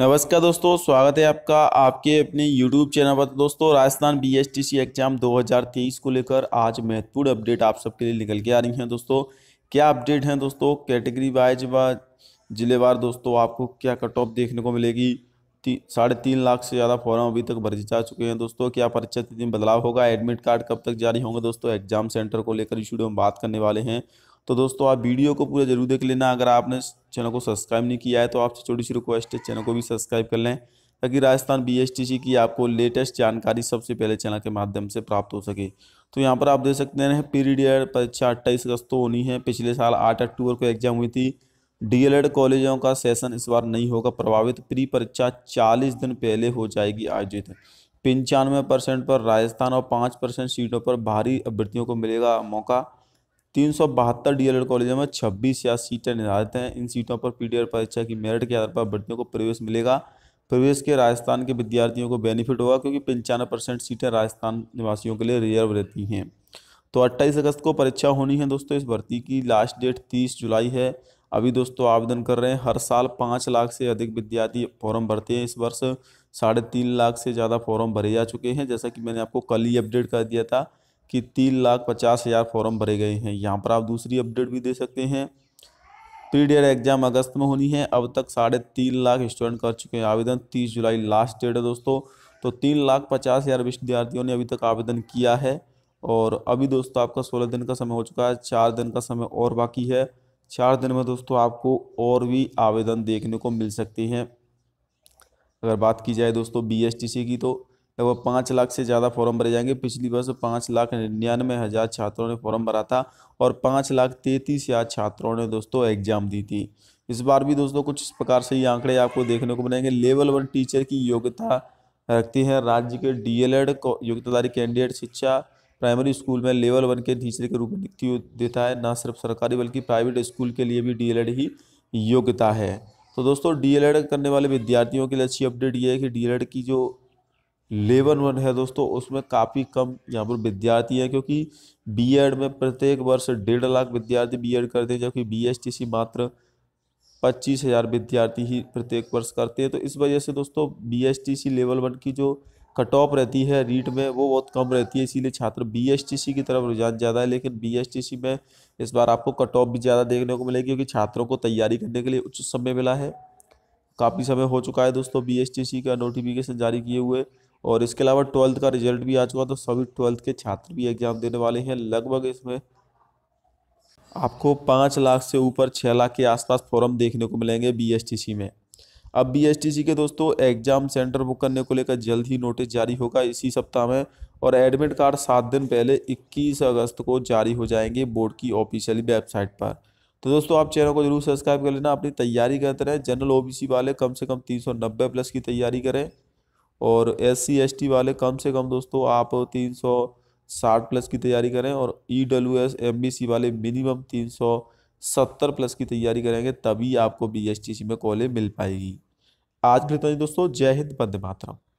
नमस्कार दोस्तों स्वागत है आपका आपके अपने यूट्यूब चैनल पर दोस्तों राजस्थान बीएसटीसी एग्जाम 2023 को लेकर आज महत्वपूर्ण अपडेट आप सबके लिए निकल के आ रही हैं दोस्तों क्या अपडेट हैं दोस्तों कैटेगरी वाइज व जिलेवार दोस्तों आपको क्या कट ऑफ देखने को मिलेगी ती, साढ़े तीन लाख से ज़्यादा फॉर्म अभी तक भर जा चुके हैं दोस्तों क्या परीक्षा तिथि में बदलाव होगा एडमिट कार्ड कब तक जारी होंगे दोस्तों एग्जाम सेंटर को लेकर इस वीडियो में बात करने वाले हैं तो दोस्तों आप वीडियो को पूरा जरूर देख लेना अगर आपने चैनल को सब्सक्राइब नहीं किया है तो आपसे छोटी सी रिक्वेस्ट है चैनल को भी सब्सक्राइब कर लें ताकि राजस्थान बीएसटीसी की आपको लेटेस्ट जानकारी सबसे पहले चैनल के माध्यम से प्राप्त हो सके तो यहाँ पर आप देख सकते हैं पीरीडियर परीक्षा अट्ठाईस अगस्त तो होनी है पिछले साल आठ अक्टूबर को एग्जाम हुई थी डीएलएड कॉलेजों का सेशन इस बार नहीं होगा प्रभावित प्री परीक्षा चालीस दिन पहले हो जाएगी आयोजित पंचानवे परसेंट पर राजस्थान और पाँच परसेंट सीटों पर भारी अभ्यर्थियों को मिलेगा मौका तीन सौ बहत्तर डी एल कॉलेजों में छब्बीस या सीटें निर्धारित हैं इन सीटों पर पी परीक्षा की मेरिट के आधार पर अभ्यर्थियों को प्रवेश मिलेगा प्रवेश के राजस्थान के विद्यार्थियों को बेनिफिट होगा क्योंकि पंचानवे परसेंट सीटें राजस्थान निवासियों के लिए रिजर्व रहती हैं तो अट्ठाईस अगस्त को परीक्षा होनी है दोस्तों इस भर्ती की लास्ट डेट तीस जुलाई है अभी दोस्तों आवेदन कर रहे हैं हर साल पाँच लाख से अधिक विद्यार्थी फॉर्म भरते हैं इस वर्ष साढ़े तीन लाख से ज़्यादा फॉर्म भरे जा चुके हैं जैसा कि मैंने आपको कल ही अपडेट कर दिया था कि तीन लाख पचास हज़ार फॉर्म भरे गए हैं यहाँ पर आप दूसरी अपडेट भी दे सकते हैं पीडीएड एग्जाम अगस्त में होनी है अब तक साढ़े तीन लाख स्टूडेंट कर चुके हैं आवेदन तीस जुलाई लास्ट डेट है दोस्तों तो तीन लाख पचास हज़ार विद्यार्थियों ने अभी तक आवेदन किया है और अभी दोस्तों आपका सोलह दिन का समय हो चुका है चार दिन का समय और बाकी है चार दिन में दोस्तों आपको और भी आवेदन देखने को मिल सकते हैं अगर बात की जाए दोस्तों बी की तो वह पाँच लाख से ज़्यादा फॉर्म भरे जाएंगे पिछली वर्ष पाँच लाख निन्यानवे हज़ार छात्रों ने फॉर्म भरा था और पाँच लाख तैंतीस हज़ार छात्रों ने दोस्तों एग्जाम दी थी इस बार भी दोस्तों कुछ इस प्रकार से ये आंकड़े आपको देखने को मिलेंगे लेवल वन टीचर की योग्यता रखती है राज्य के डी एल एड योग्यताधारी कैंडिडेट शिक्षा प्राइमरी स्कूल में लेवल वन के टीचर के रूप में नियुक्ति देता है ना सिर्फ सरकारी बल्कि प्राइवेट स्कूल के लिए भी डी ही योग्यता है तो दोस्तों डीएलएड करने वाले विद्यार्थियों के लिए अच्छी अपडेट ये है कि डीएलएड की जो लेवन वन है दोस्तों उसमें काफ़ी कम यहाँ पर विद्यार्थी हैं क्योंकि बीएड में प्रत्येक वर्ष डेढ़ लाख विद्यार्थी बीएड करते हैं जबकि बीएसटीसी मात्र पच्चीस हज़ार विद्यार्थी ही प्रत्येक वर्ष करते हैं तो इस वजह से दोस्तों बीएसटीसी लेवल वन की जो कट ऑफ रहती है रीट में वो बहुत कम रहती है इसीलिए छात्र बीएसटीसी की तरफ रुझान ज़्यादा है लेकिन बीएसटीसी में इस बार आपको कट ऑफ भी ज़्यादा देखने को मिलेगी क्योंकि छात्रों को तैयारी करने के लिए उच्च समय मिला है काफ़ी समय हो चुका है दोस्तों बीएसटीसी का नोटिफिकेशन जारी किए हुए और इसके अलावा ट्वेल्थ का रिजल्ट भी आ चुका तो सभी ट्वेल्थ के छात्र भी एग्ज़ाम देने वाले हैं लगभग इसमें आपको पाँच लाख से ऊपर छः लाख के आसपास फॉर्म देखने को मिलेंगे बी में अब बी के दोस्तों एग्ज़ाम सेंटर बुक करने को लेकर जल्द ही नोटिस जारी होगा इसी सप्ताह में और एडमिट कार्ड सात दिन पहले 21 अगस्त को जारी हो जाएंगे बोर्ड की ऑफिशियली वेबसाइट पर तो दोस्तों आप चैनल को जरूर सब्सक्राइब कर लेना अपनी तैयारी करते रहें जनरल ओबीसी वाले कम से कम नब्बे प्लस की तैयारी करें और एस सी वाले कम से कम दोस्तों आप तीन सौ साठ प्लस की तैयारी करें और E W S M B C वाले मिनिमम तीन सौ सत्तर प्लस की तैयारी करेंगे तभी आपको बी एस टी सी में कॉलेज मिल पाएगी आज के लिए दोस्तों जय हिंद बंदे मातरम